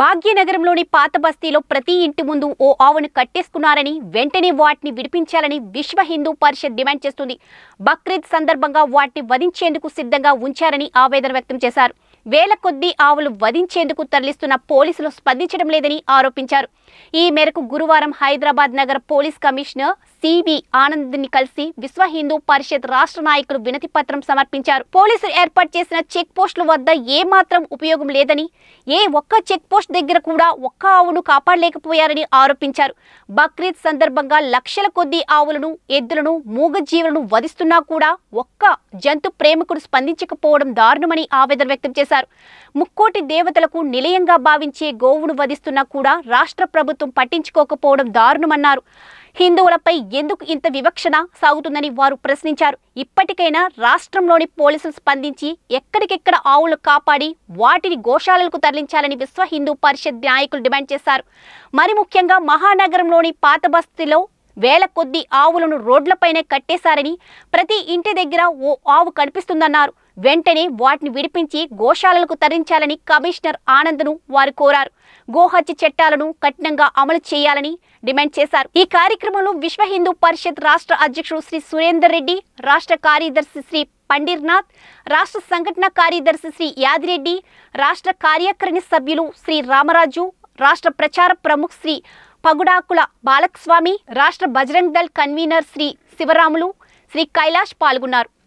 భాగ్యనగరంలోని పాత బస్తీలో ప్రతి ఇంటి ముందు ఓ ఆవును కట్టేసుకున్నారని వెంటనే వాటిని విడిపించాలని విశ్వ హిందూ పరిషత్ డిమాండ్ చేస్తుంది బక్రీద్ సందర్భంగా వాటిని వధించేందుకు సిద్ధంగా ఉంచారని ఆవేదన వ్యక్తం చేశారు వేల కొద్దీ ఆవులు వధించేందుకు తరలిస్తున్న పోలీసులు స్పందించడం లేదని ఆరోపించారు ఈ మేరకు గురువారం హైదరాబాద్ నగర పోలీస్ కమిషనర్ సివి ఆనంద్ ని కలిసి విశ్వ హిందూ పరిషత్ రాష్ట్ర నాయకులు వినతి పత్రం సమర్పించారు పోలీసులు ఏర్పాటు చేసిన చెక్ పోస్టుల వద్ద ఏ మాత్రం ఉపయోగం లేదని ఏ ఒక్క చెక్ పోస్ట్ దగ్గర కూడా ఒక్క ఆవును కాపాడలేకపోయారని ఆరోపించారు బక్రీద్ సందర్భంగా లక్షల కొద్ది ఆవులను ఎద్దులను మూగజీవులను వధిస్తున్నా కూడా ఒక్క జంతు ప్రేమికుడు స్పందించకపోవడం దారుణమని ఆవేదన వ్యక్తం చేశారు ముక్కోటి దేవతలకు నిలయంగా భావించే గోవును వధిస్తున్నా కూడా రాష్ట్ర ప్రభుత్వం పట్టించుకోకపోవడం దారుణమన్నారు హిందువులపై ఎందుకు ఇంత వివక్షణ సాగుతుందని వారు ప్రశ్నించారు ఇప్పటికైనా రాష్ట్రంలోని పోలీసులు స్పందించి ఎక్కడికెక్కడ ఆవులు కాపాడి వాటిని గోశాలలకు తరలించాలని విశ్వ హిందూ పరిషత్ నాయకులు డిమాండ్ చేశారు మరి ముఖ్యంగా మహానగరంలోని పాత బస్తీలో వేల కొద్ది ఆవులను రోడ్లపైనే కట్టేశారని ప్రతి ఇంటి దగ్గర ఓ ఆవు కనిపిస్తుందన్నారు వెంటనే వాటిని విడిపించి గోశాలలకు తరించాలని కమిషనర్ ఆనంద్ను వారు కోరారు గోహత్య చట్టాలను కఠినంగా అమలు చేయాలని డిమాండ్ చేశారు ఈ కార్యక్రమంలో విశ్వ హిందూ పరిషత్ రాష్ట్ర అధ్యక్షుడు శ్రీ సురేందర్ రెడ్డి రాష్ట్ర కార్యదర్శి శ్రీ పండిర్నాథ్ రాష్ట్ర సంఘటన కార్యదర్శి శ్రీ యాదిరెడ్డి రాష్ట్ర కార్యకారిణి సభ్యులు శ్రీ రామరాజు రాష్ట్ర ప్రచార ప్రముఖ్ శ్రీ పగుడాకుల బాలకస్వామి రాష్ట్ర బజరంగ్ దళ్ కన్వీనర్ శ్రీ శివరాములు శ్రీ కైలాష్ పాల్గొన్నారు